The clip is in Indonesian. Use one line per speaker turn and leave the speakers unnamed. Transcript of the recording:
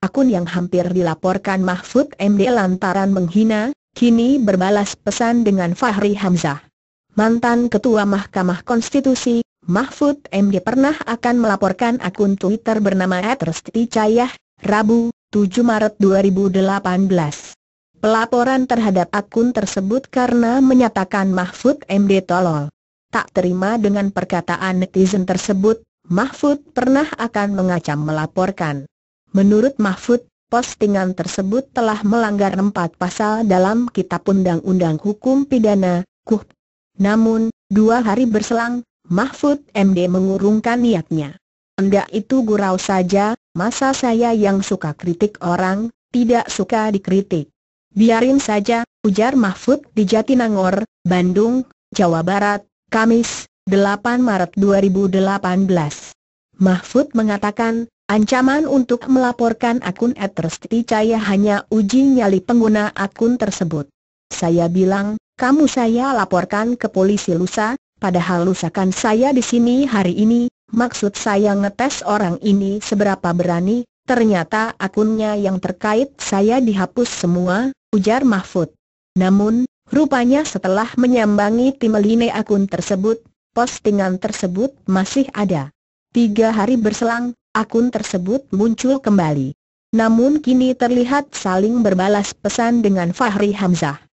akun yang hampir dilaporkan Mahfud MD lantaran menghina, kini berbalas pesan dengan Fahri Hamzah. Mantan Ketua Mahkamah Konstitusi, Mahfud MD pernah akan melaporkan akun Twitter bernama Atresti Cayah, Rabu, 7 Maret 2018 pelaporan terhadap akun tersebut karena menyatakan Mahfud MD tolol. Tak terima dengan perkataan netizen tersebut, Mahfud pernah akan mengacam melaporkan. Menurut Mahfud, postingan tersebut telah melanggar empat pasal dalam Kitab Undang-Undang Hukum Pidana, (KUHP). Namun, dua hari berselang, Mahfud MD mengurungkan niatnya. Enggak itu gurau saja, masa saya yang suka kritik orang, tidak suka dikritik. Biarin saja, ujar Mahfud di Jatinangor, Bandung, Jawa Barat, Kamis, 8 Maret 2018. Mahfud mengatakan, Ancaman untuk melaporkan akun Caya hanya uji nyali pengguna akun tersebut. Saya bilang, kamu saya laporkan ke polisi lusa, padahal lusakan saya di sini hari ini, maksud saya ngetes orang ini seberapa berani, ternyata akunnya yang terkait saya dihapus semua, ujar Mahfud. Namun, rupanya setelah menyambangi tim akun tersebut, postingan tersebut masih ada. Tiga hari berselang, akun tersebut muncul kembali. Namun kini terlihat saling berbalas pesan dengan Fahri Hamzah.